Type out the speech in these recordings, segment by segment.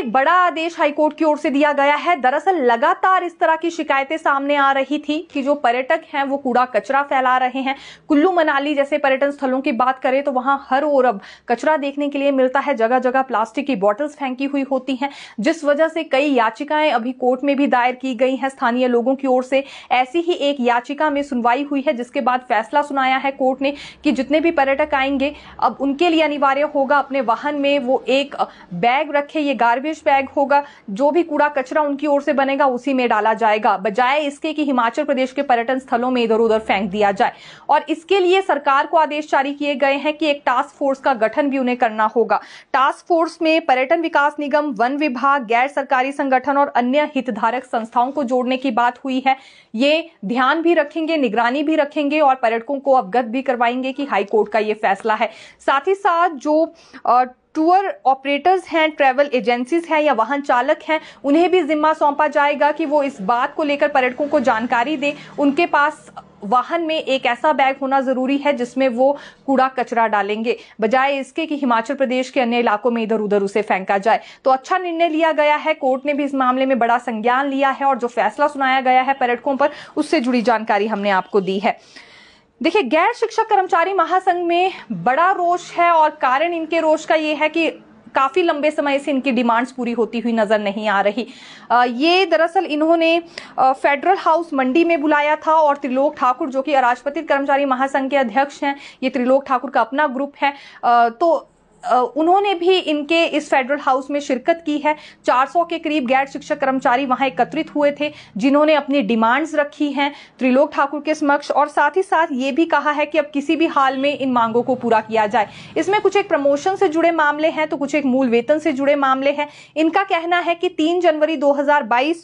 एक बड़ा आदेश हाईकोर्ट की ओर से दिया गया है दरअसल लगातार इस तरह की शिकायतें सामने आ रही थी कि जो पर्यटक हैं वो कूड़ा कचरा फैला रहे हैं कुल्लू मनाली जैसे पर्यटन स्थलों की बात करें तो वहां हर ओर अब कचरा देखने के लिए मिलता है जगह जगह प्लास्टिक की बॉटल्स फेंकी हुई होती हैं जिस वजह से कई याचिकाएं अभी कोर्ट में भी दायर की गई हैं स्थानीय लोगों की ओर से ऐसी ही एक याचिका में सुनवाई हुई है जिसके बाद फैसला सुनाया है कोर्ट ने कि जितने भी पर्यटक आएंगे अब उनके लिए अनिवार्य होगा अपने वाहन में वो एक बैग रखे ये गार्बेज गार्बेज बैग होगा जो भी कूड़ा कचरा उनकी ओर से बनेगा उसी में डाला जाएगा बजाय इसके कि हिमाचल प्रदेश के पर्यटन स्थलों में इधर उधर फेंक दिया जाए और इसके लिए सरकार को आदेश जारी किए गए हैं कि एक टास्क फोर्स का गठन भी उन्हें करना होगा टास्क फोर्स में पर्यटन विकास निगम वन विभाग गैर सरकारी संगठन और अन्य हितधारक संस्थाओं को जोड़ने की बात हुई है ये ध्यान भी रखेंगे निगरानी भी रखेंगे और पर्यटकों को अवगत भी करवाएंगे कि हाईकोर्ट का ये फैसला है साथ ही साथ जो आ, टूर ऑपरेटर्स हैं ट्रैवल एजेंसीज हैं या वाहन चालक हैं उन्हें भी जिम्मा सौंपा जाएगा कि वो इस बात को लेकर पर्यटकों को जानकारी दें उनके पास वाहन में एक ऐसा बैग होना जरूरी है जिसमें वो कूड़ा कचरा डालेंगे बजाय इसके कि हिमाचल प्रदेश के अन्य इलाकों में इधर उधर उसे फेंका जाए तो अच्छा निर्णय लिया गया है कोर्ट ने भी इस मामले में बड़ा संज्ञान लिया है और जो फैसला सुनाया गया है पर्यटकों पर उससे जुड़ी जानकारी हमने आपको दी है देखिए गैर शिक्षक कर्मचारी महासंघ में बड़ा रोष है और कारण इनके रोष का ये है कि काफ़ी लंबे समय से इनकी डिमांड्स पूरी होती हुई नज़र नहीं आ रही आ, ये दरअसल इन्होंने फेडरल हाउस मंडी में बुलाया था और त्रिलोक ठाकुर जो कि अराजपत्रित कर्मचारी महासंघ के अध्यक्ष हैं ये त्रिलोक ठाकुर का अपना ग्रुप है आ, तो उन्होंने भी इनके इस फेडरल हाउस में शिरकत की है 400 के करीब गैर शिक्षक कर्मचारी वहां एकत्रित हुए थे जिन्होंने अपनी डिमांड्स रखी हैं त्रिलोक ठाकुर के समक्ष और साथ ही साथ ये भी कहा है कि अब किसी भी हाल में इन मांगों को पूरा किया जाए इसमें कुछ एक प्रमोशन से जुड़े मामले हैं तो कुछ एक मूल वेतन से जुड़े मामले हैं इनका कहना है कि तीन जनवरी दो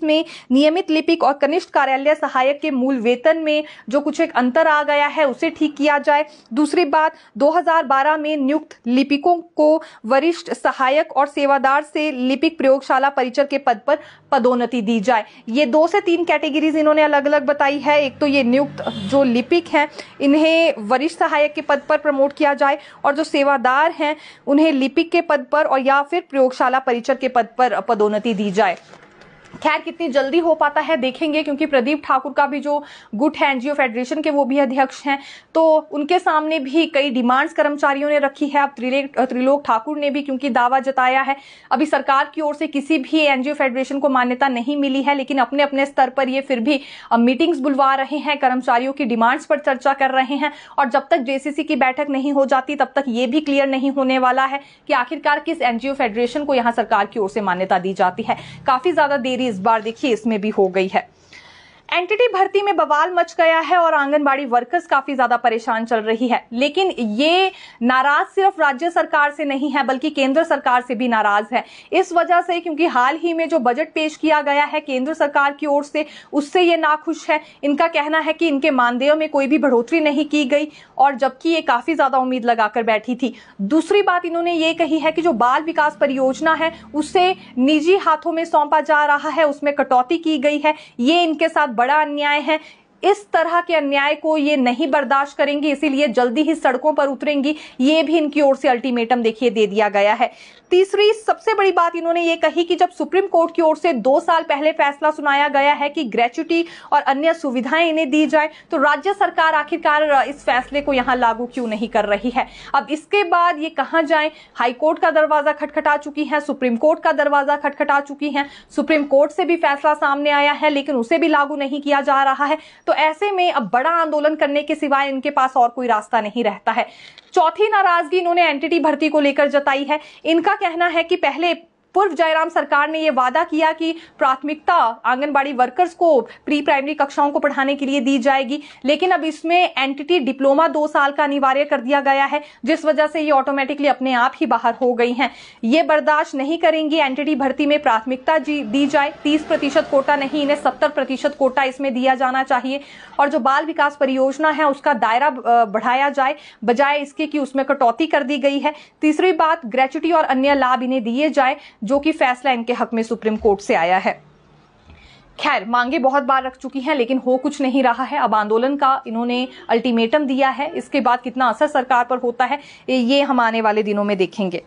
में नियमित लिपिक और कनिष्ठ कार्यालय सहायक के मूल वेतन में जो कुछ एक अंतर आ गया है उसे ठीक किया जाए दूसरी बात 2012 में नियुक्त लिपिकों को वरिष्ठ सहायक और सेवादार से लिपिक प्रयोगशाला परिचर के पद पर पदोन्नति दी जाए ये दो से तीन कैटेगरीज इन्होंने अलग अलग बताई है एक तो ये नियुक्त जो लिपिक हैं इन्हें वरिष्ठ सहायक के पद पर प्रमोट किया जाए और जो सेवादार हैं उन्हें लिपिक के पद पर और या फिर प्रयोगशाला परिचर के पद पर पदोन्नति दी जाए खैर कितनी जल्दी हो पाता है देखेंगे क्योंकि प्रदीप ठाकुर का भी जो गुट है एनजीओ फेडरेशन के वो भी अध्यक्ष हैं तो उनके सामने भी कई डिमांड्स कर्मचारियों ने रखी है अब त्रिलोक ठाकुर ने भी क्योंकि दावा जताया है अभी सरकार की ओर से किसी भी एनजीओ फेडरेशन को मान्यता नहीं मिली है लेकिन अपने अपने स्तर पर ये फिर भी मीटिंग्स बुलवा रहे हैं कर्मचारियों की डिमांड्स पर चर्चा कर रहे हैं और जब तक जेसीसी की बैठक नहीं हो जाती तब तक ये भी क्लियर नहीं होने वाला है कि आखिरकार किस एनजीओ फेडरेशन को यहाँ सरकार की ओर से मान्यता दी जाती है काफी ज्यादा देरी इस बार देखिए इसमें भी हो गई है एंटिटी भर्ती में बवाल मच गया है और आंगनबाड़ी वर्कर्स काफी ज्यादा परेशान चल रही है लेकिन ये नाराज सिर्फ राज्य सरकार से नहीं है बल्कि केंद्र सरकार से भी नाराज है इस वजह से क्योंकि हाल ही में जो बजट पेश किया गया है केंद्र सरकार की ओर से उससे ये नाखुश है इनका कहना है कि इनके मानदेय में कोई भी बढ़ोतरी नहीं की गई और जबकि ये काफी ज्यादा उम्मीद लगाकर बैठी थी दूसरी बात इन्होंने ये कही है कि जो बाल विकास परियोजना है उसे निजी हाथों में सौंपा जा रहा है उसमें कटौती की गई है ये इनके साथ बड़ा अन्याय है इस तरह के अन्याय को ये नहीं बर्दाश्त करेंगी इसीलिए जल्दी ही सड़कों पर उतरेंगी ये भी इनकी ओर से अल्टीमेटम देखिए दे दिया गया है तीसरी सबसे बड़ी बात इन्होंने ये कही कि जब सुप्रीम कोर्ट की ओर से दो साल पहले फैसला सुनाया गया है कि ग्रेचुटी और अन्य सुविधाएं इन्हें दी जाए तो राज्य सरकार आखिरकार इस फैसले को यहां लागू क्यों नहीं कर रही है अब इसके बाद ये कहां जाए हाईकोर्ट का दरवाजा खटखटा चुकी है सुप्रीम कोर्ट का दरवाजा खटखटा चुकी है सुप्रीम कोर्ट से भी फैसला सामने आया है लेकिन उसे भी लागू नहीं किया जा रहा है तो ऐसे में अब बड़ा आंदोलन करने के सिवाय इनके पास और कोई रास्ता नहीं रहता है चौथी नाराजगी इन्होंने एनटीटी भर्ती को लेकर जताई है इनका कहना है कि पहले पूर्व जयराम सरकार ने यह वादा किया कि प्राथमिकता आंगनबाड़ी वर्कर्स को प्री प्राइमरी कक्षाओं को पढ़ाने के लिए दी जाएगी लेकिन अब इसमें एनटीटी डिप्लोमा दो साल का अनिवार्य कर दिया गया है जिस वजह से ये ऑटोमेटिकली अपने आप ही बाहर हो गई हैं ये बर्दाश्त नहीं करेंगी एनटीटी भर्ती में प्राथमिकता दी जाए तीस प्रतिशत कोटा नहीं इन्हें सत्तर प्रतिशत कोटा इसमें दिया जाना चाहिए और जो बाल विकास परियोजना है उसका दायरा बढ़ाया जाए बजाय इसके कि उसमें कटौती कर दी गई है तीसरी बात ग्रेचुटी और अन्य लाभ इन्हें दिए जाए जो कि फैसला इनके हक में सुप्रीम कोर्ट से आया है खैर मांगे बहुत बार रख चुकी हैं लेकिन हो कुछ नहीं रहा है अब आंदोलन का इन्होंने अल्टीमेटम दिया है इसके बाद कितना असर सरकार पर होता है ये हम आने वाले दिनों में देखेंगे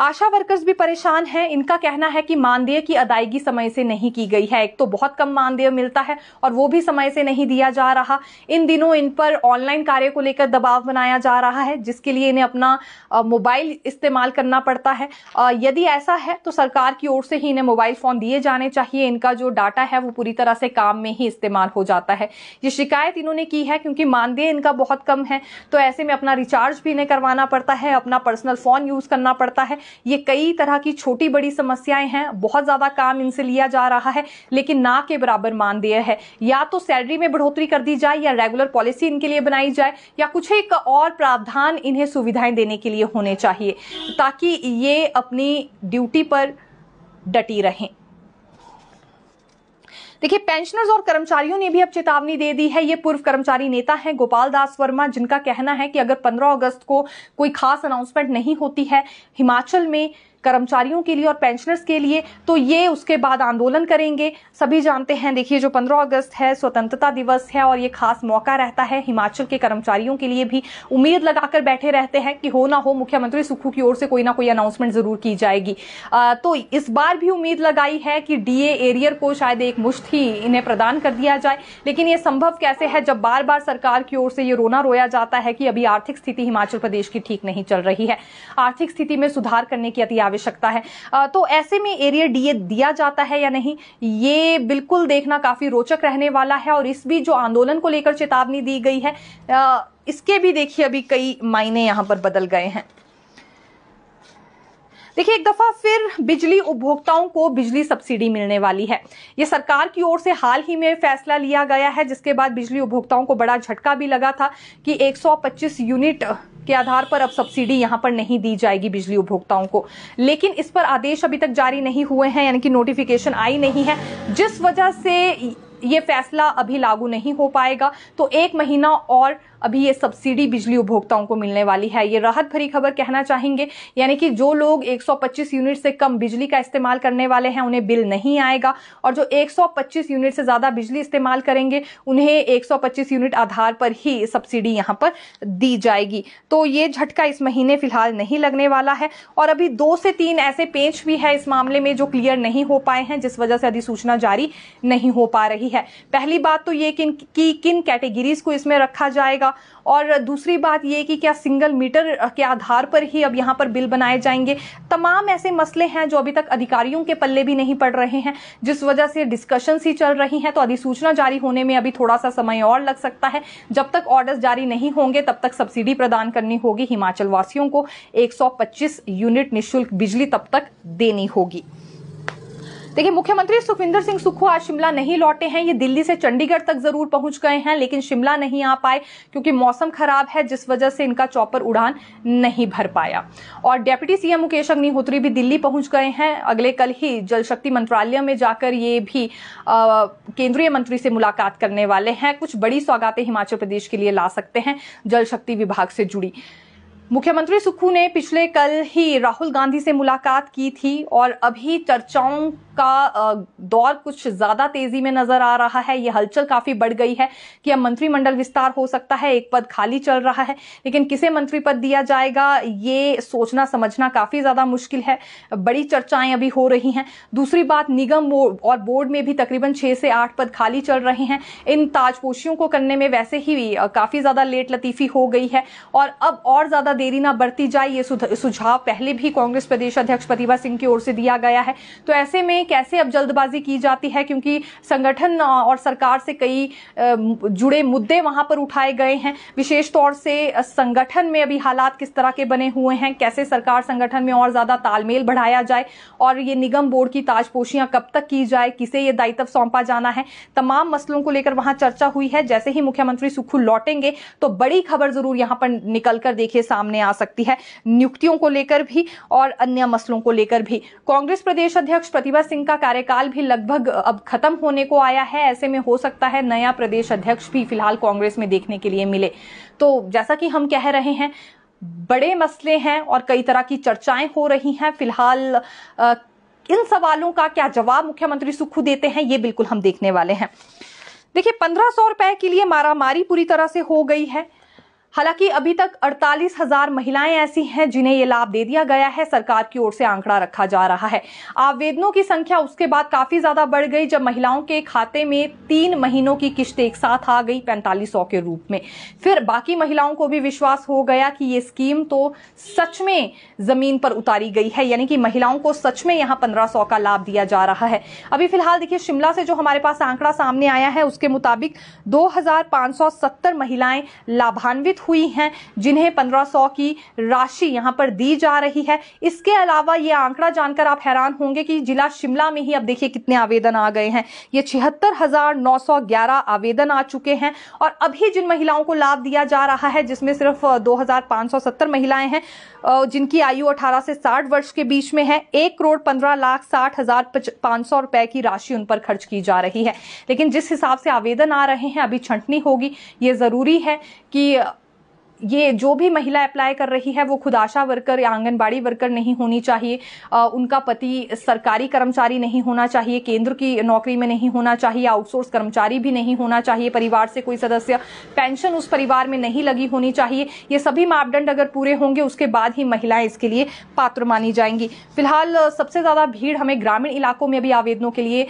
आशा वर्कर्स भी परेशान हैं इनका कहना है कि मानदेय की अदायगी समय से नहीं की गई है एक तो बहुत कम मानदेय मिलता है और वो भी समय से नहीं दिया जा रहा इन दिनों इन पर ऑनलाइन कार्य को लेकर दबाव बनाया जा रहा है जिसके लिए इन्हें अपना मोबाइल इस्तेमाल करना पड़ता है यदि ऐसा है तो सरकार की ओर से ही इन्हें मोबाइल फ़ोन दिए जाने चाहिए इनका जो डाटा है वो पूरी तरह से काम में ही इस्तेमाल हो जाता है ये शिकायत इन्होंने की है क्योंकि मानदेय इनका बहुत कम है तो ऐसे में अपना रिचार्ज भी इन्हें करवाना पड़ता है अपना पर्सनल फ़ोन यूज़ करना पड़ता है ये कई तरह की छोटी बड़ी समस्याएं हैं बहुत ज़्यादा काम इनसे लिया जा रहा है लेकिन ना के बराबर मानदेय है या तो सैलरी में बढ़ोतरी कर दी जाए या रेगुलर पॉलिसी इनके लिए बनाई जाए या कुछ एक और प्रावधान इन्हें सुविधाएं देने के लिए होने चाहिए ताकि ये अपनी ड्यूटी पर डटी रहें देखिए पेंशनर्स और कर्मचारियों ने भी अब चेतावनी दे दी है ये पूर्व कर्मचारी नेता है गोपाल दास वर्मा जिनका कहना है कि अगर 15 अगस्त को कोई खास अनाउंसमेंट नहीं होती है हिमाचल में कर्मचारियों के लिए और पेंशनर्स के लिए तो ये उसके बाद आंदोलन करेंगे सभी जानते हैं देखिए जो 15 अगस्त है स्वतंत्रता दिवस है और ये खास मौका रहता है हिमाचल के कर्मचारियों के लिए भी उम्मीद लगाकर बैठे रहते हैं कि हो ना हो मुख्यमंत्री सुखू की ओर से कोई ना कोई अनाउंसमेंट जरूर की जाएगी आ, तो इस बार भी उम्मीद लगाई है कि डीए एरियर को शायद एक मुश्त ही इन्हें प्रदान कर दिया जाए लेकिन ये संभव कैसे है जब बार बार सरकार की ओर से ये रोना रोया जाता है कि अभी आर्थिक स्थिति हिमाचल प्रदेश की ठीक नहीं चल रही है आर्थिक स्थिति में सुधार करने की अति आवश्यकता है तो ऐसे में एरिया डीए दिया जाता है या नहीं ये बिल्कुल देखना काफी रोचक रहने वाला है और इस भी जो आंदोलन को लेकर चेतावनी दी गई है इसके भी देखिए अभी कई मायने यहां पर बदल गए हैं देखिए एक दफा फिर बिजली उपभोक्ताओं को बिजली सब्सिडी मिलने वाली है ये सरकार की ओर से हाल ही में फैसला लिया गया है जिसके बाद बिजली उपभोक्ताओं को बड़ा झटका भी लगा था कि 125 यूनिट के आधार पर अब सब्सिडी यहां पर नहीं दी जाएगी बिजली उपभोक्ताओं को लेकिन इस पर आदेश अभी तक जारी नहीं हुए हैं यानी कि नोटिफिकेशन आई नहीं है जिस वजह से ये फैसला अभी लागू नहीं हो पाएगा तो एक महीना और अभी ये सब्सिडी बिजली उपभोक्ताओं को मिलने वाली है ये राहत भरी खबर कहना चाहेंगे यानी कि जो लोग 125 यूनिट से कम बिजली का इस्तेमाल करने वाले हैं उन्हें बिल नहीं आएगा और जो 125 यूनिट से ज़्यादा बिजली इस्तेमाल करेंगे उन्हें 125 यूनिट आधार पर ही सब्सिडी यहां पर दी जाएगी तो ये झटका इस महीने फिलहाल नहीं लगने वाला है और अभी दो से तीन ऐसे पेंच भी है इस मामले में जो क्लियर नहीं हो पाए हैं जिस वजह से अधिसूचना जारी नहीं हो पा रही है पहली बात तो ये कि किन कैटेगरीज को इसमें रखा जाएगा जाएगा और दूसरी बात ये कि क्या सिंगल मीटर के आधार पर ही अब यहाँ पर बिल बनाए जाएंगे तमाम ऐसे मसले हैं जो अभी तक अधिकारियों के पल्ले भी नहीं पड़ रहे हैं जिस वजह से डिस्कशंस ही चल रही हैं तो अधिसूचना जारी होने में अभी थोड़ा सा समय और लग सकता है जब तक ऑर्डर्स जारी नहीं होंगे तब तक सब्सिडी प्रदान करनी होगी हिमाचल वासियों को एक यूनिट निःशुल्क बिजली तब तक देनी होगी देखिए मुख्यमंत्री सुखविंदर सिंह सुक्खू आज शिमला नहीं लौटे हैं ये दिल्ली से चंडीगढ़ तक जरूर पहुंच गए हैं लेकिन शिमला नहीं आ पाए क्योंकि मौसम खराब है जिस वजह से इनका चौपर उड़ान नहीं भर पाया और डेप्यूटी सीएम मुकेश अग्निहोत्री भी दिल्ली पहुंच गए हैं अगले कल ही जल शक्ति मंत्रालय में जाकर ये भी केंद्रीय मंत्री से मुलाकात करने वाले हैं कुछ बड़ी सौगातें हिमाचल प्रदेश के लिए ला सकते हैं जल शक्ति विभाग से जुड़ी मुख्यमंत्री सुक्खू ने पिछले कल ही राहुल गांधी से मुलाकात की थी और अभी चर्चाओं का दौर कुछ ज्यादा तेजी में नजर आ रहा है ये हलचल काफी बढ़ गई है कि अब मंत्रिमंडल विस्तार हो सकता है एक पद खाली चल रहा है लेकिन किसे मंत्री पद दिया जाएगा ये सोचना समझना काफी ज्यादा मुश्किल है बड़ी चर्चाएं अभी हो रही हैं दूसरी बात निगम और बोर्ड में भी तकरीबन छह से आठ पद खाली चल रहे हैं इन ताजपोशियों को करने में वैसे ही काफी ज्यादा लेट लतीफी हो गई है और अब और ज्यादा देरी ना बरती जाए ये सुझाव पहले भी कांग्रेस प्रदेश अध्यक्ष प्रतिभा सिंह की ओर से दिया गया है तो ऐसे में कैसे अब जल्दबाजी की जाती है क्योंकि संगठन और सरकार से कई जुड़े मुद्दे वहां पर उठाए गए हैं विशेष तौर से संगठन में अभी हालात किस तरह के बने हुए हैं कैसे सरकार संगठन में और ज्यादा तालमेल बढ़ाया जाए और ये निगम बोर्ड की ताजपोशियां कब तक की जाए किसे ये दायित्व सौंपा जाना है तमाम मसलों को लेकर वहां चर्चा हुई है जैसे ही मुख्यमंत्री सुखू लौटेंगे तो बड़ी खबर जरूर यहां पर निकलकर देखिए सामने सामने आ सकती है नियुक्तियों को लेकर भी और अन्य मसलों को लेकर भी कांग्रेस प्रदेश अध्यक्ष प्रतिभा सिंह का कार्यकाल भी लगभग अब खत्म होने को आया है ऐसे में हो सकता है नया प्रदेश अध्यक्ष भी फिलहाल कांग्रेस में देखने के लिए मिले तो जैसा कि हम कह रहे हैं बड़े मसले हैं और कई तरह की चर्चाएं हो रही हैं फिलहाल इन सवालों का क्या जवाब मुख्यमंत्री सुखू देते हैं ये बिल्कुल हम देखने वाले हैं देखिए पंद्रह सौ रुपए के लिए मारामारी पूरी तरह से हो गई है हालांकि अभी तक अड़तालीस हजार महिलाएं ऐसी हैं जिन्हें ये लाभ दे दिया गया है सरकार की ओर से आंकड़ा रखा जा रहा है आवेदनों की संख्या उसके बाद काफी ज्यादा बढ़ गई जब महिलाओं के खाते में तीन महीनों की किश्त एक साथ आ गई पैंतालीस सौ के रूप में फिर बाकी महिलाओं को भी विश्वास हो गया कि ये स्कीम तो सच में जमीन पर उतारी गई है यानी कि महिलाओं को सच में यहाँ पंद्रह सौ का लाभ दिया जा रहा है अभी फिलहाल देखिए शिमला से जो हमारे पास आंकड़ा सामने आया है उसके मुताबिक दो महिलाएं लाभान्वित घोषित हुई हैं जिन्हें 1500 की राशि यहां पर दी जा रही है इसके अलावा ये आंकड़ा जानकर आप हैरान होंगे कि जिला शिमला में ही अब देखिए कितने आवेदन आ गए हैं ये छिहत्तर आवेदन आ चुके हैं और अभी जिन महिलाओं को लाभ दिया जा रहा है जिसमें सिर्फ दो महिलाएं हैं जिनकी आयु अठारह से साठ वर्ष के बीच में है एक करोड़ पंद्रह लाख साठ हजार पांच सौ रुपए की राशि उन पर खर्च की जा रही है लेकिन जिस हिसाब से आवेदन आ रहे हैं अभी छंटनी होगी ये जरूरी है कि ये जो भी महिला अप्लाई कर रही है वो खुद आशा वर्कर या आंगनबाड़ी वर्कर नहीं होनी चाहिए आ, उनका पति सरकारी कर्मचारी नहीं होना चाहिए केंद्र की नौकरी में नहीं होना चाहिए आउटसोर्स कर्मचारी भी नहीं होना चाहिए परिवार से कोई सदस्य पेंशन उस परिवार में नहीं लगी होनी चाहिए ये सभी मापदंड अगर पूरे होंगे उसके बाद ही महिलाएं इसके लिए पात्र मानी जाएंगी फिलहाल सबसे ज़्यादा भीड़ हमें ग्रामीण इलाकों में भी आवेदनों के लिए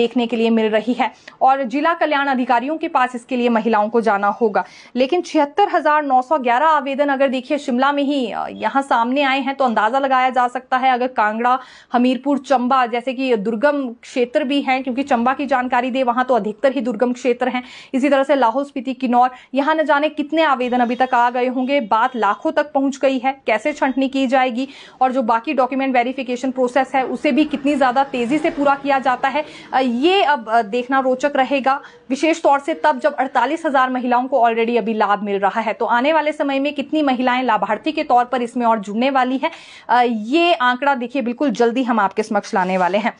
देखने के लिए मिल रही है और जिला कल्याण अधिकारियों के पास इसके लिए महिलाओं को जाना होगा लेकिन छिहत्तर हजार नौ सौ 911 आवेदन अगर देखिए शिमला में ही यहाँ सामने आए हैं तो अंदाजा लगाया जा सकता है अगर कांगड़ा हमीरपुर चंबा जैसे कि दुर्गम क्षेत्र भी हैं क्योंकि चंबा की जानकारी दे वहां तो अधिकतर ही दुर्गम क्षेत्र हैं इसी तरह से लाहौल स्पीति किन्नौर यहाँ न जाने कितने आवेदन अभी तक आ गए होंगे बात लाखों तक पहुंच गई है कैसे छंटनी की जाएगी और जो बाकी डॉक्यूमेंट वेरिफिकेशन प्रोसेस है उसे भी कितनी ज्यादा तेजी से पूरा किया जाता है ये अब देखना रोचक रहेगा विशेष तौर से तब जब अड़तालीस महिलाओं को ऑलरेडी अभी लाभ मिल रहा है तो आने वाले वाले समय में कितनी महिलाएं लाभार्थी के तौर पर इसमें और जुड़ने वाली है ये आंकड़ा देखिए बिल्कुल जल्दी हम आपके समक्ष लाने वाले हैं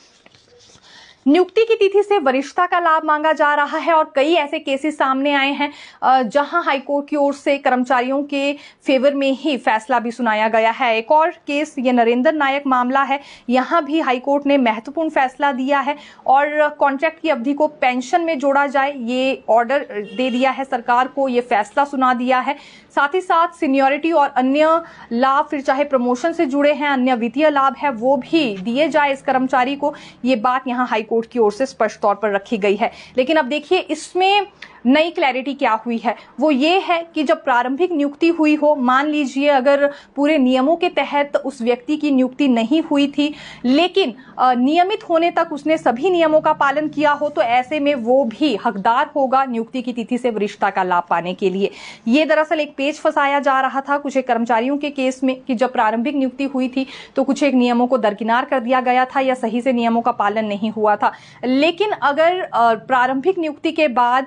नियुक्ति की तिथि से वरिष्ठता का लाभ मांगा जा रहा है और कई ऐसे केसेस सामने आए हैं जहां हाईकोर्ट की ओर से कर्मचारियों के फेवर में ही फैसला भी सुनाया गया है एक और केस ये नरेंद्र नायक मामला है यहां भी हाईकोर्ट ने महत्वपूर्ण फैसला दिया है और कॉन्ट्रैक्ट की अवधि को पेंशन में जोड़ा जाए ये ऑर्डर दे दिया है सरकार को ये फैसला सुना दिया है साथ ही साथ सीनियोरिटी और अन्य लाभ फिर चाहे प्रमोशन से जुड़े हैं अन्य वित्तीय लाभ है वो भी दिए जाए इस कर्मचारी को ये बात यहाँ हाईकोर्ट कोर्ट की ओर से स्पष्ट तौर पर रखी गई है लेकिन अब देखिए इसमें नई क्लैरिटी क्या हुई है वो ये है कि जब प्रारंभिक नियुक्ति हुई हो मान लीजिए अगर पूरे नियमों के तहत उस व्यक्ति की नियुक्ति नहीं हुई थी लेकिन नियमित होने तक उसने सभी नियमों का पालन किया हो तो ऐसे में वो भी हकदार होगा नियुक्ति की तिथि से वरिष्ठता का लाभ पाने के लिए ये दरअसल एक पेज फंसाया जा रहा था कुछ एक कर्मचारियों के केस में कि जब प्रारंभिक नियुक्ति हुई थी तो कुछ एक नियमों को दरकिनार कर दिया गया था या सही से नियमों का पालन नहीं हुआ था लेकिन अगर प्रारंभिक नियुक्ति के बाद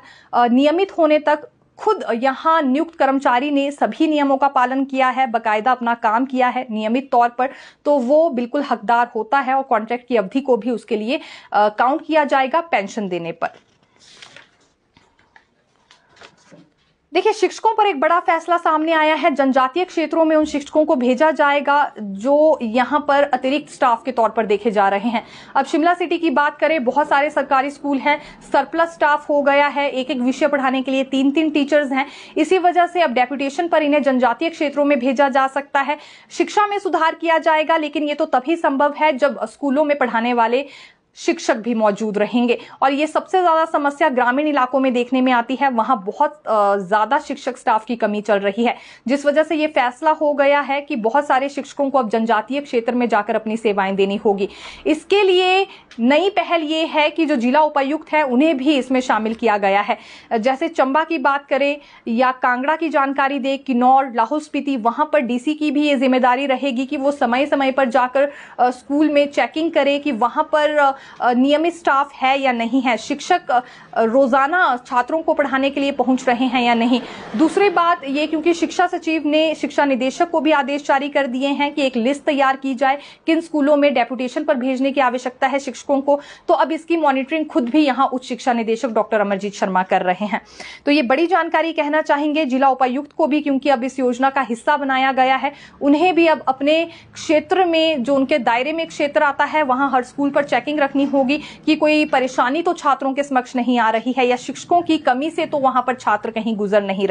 नियमित होने तक खुद यहाँ नियुक्त कर्मचारी ने सभी नियमों का पालन किया है बकायदा अपना काम किया है नियमित तौर पर तो वो बिल्कुल हकदार होता है और कॉन्ट्रैक्ट की अवधि को भी उसके लिए काउंट किया जाएगा पेंशन देने पर देखिए शिक्षकों पर एक बड़ा फैसला सामने आया है जनजातीय क्षेत्रों में उन शिक्षकों को भेजा जाएगा जो यहां पर अतिरिक्त स्टाफ के तौर पर देखे जा रहे हैं अब शिमला सिटी की बात करें बहुत सारे सरकारी स्कूल हैं सरप्लस स्टाफ हो गया है एक एक विषय पढ़ाने के लिए तीन तीन टीचर्स हैं इसी वजह से अब डेप्यूटेशन पर इन्हें जनजातीय क्षेत्रों में भेजा जा सकता है शिक्षा में सुधार किया जाएगा लेकिन ये तो तभी संभव है जब स्कूलों में पढ़ाने वाले शिक्षक भी मौजूद रहेंगे और ये सबसे ज़्यादा समस्या ग्रामीण इलाकों में देखने में आती है वहां बहुत ज़्यादा शिक्षक स्टाफ की कमी चल रही है जिस वजह से ये फैसला हो गया है कि बहुत सारे शिक्षकों को अब जनजातीय क्षेत्र में जाकर अपनी सेवाएं देनी होगी इसके लिए नई पहल ये है कि जो जिला उपायुक्त है उन्हें भी इसमें शामिल किया गया है जैसे चंबा की बात करें या कांगड़ा की जानकारी दे किन्नौर लाहौल स्पीति वहां पर डीसी की भी ये जिम्मेदारी रहेगी कि वो समय समय पर जाकर स्कूल में चेकिंग करे कि वहां पर नियमित स्टाफ है या नहीं है शिक्षक रोजाना छात्रों को पढ़ाने के लिए पहुंच रहे हैं या नहीं दूसरी बात ये क्योंकि शिक्षा सचिव ने शिक्षा निदेशक को भी आदेश जारी कर दिए हैं कि एक लिस्ट तैयार की जाए किन स्कूलों में डेपुटेशन पर भेजने की आवश्यकता है शिक्षकों को तो अब इसकी मॉनिटरिंग खुद भी यहाँ उच्च शिक्षा निदेशक डॉक्टर अमरजीत शर्मा कर रहे हैं तो ये बड़ी जानकारी कहना चाहेंगे जिला उपायुक्त को भी क्योंकि अब इस योजना का हिस्सा बनाया गया है उन्हें भी अब अपने क्षेत्र में जो उनके दायरे में क्षेत्र आता है वहां हर स्कूल पर चेकिंग रख रखनी होगी कि कोई परेशानी तो छात्रों के समक्ष नहीं आ रही है या शिक्षकों की कमी से तो वहां पर छात्र कहीं गुजर नहीं रहे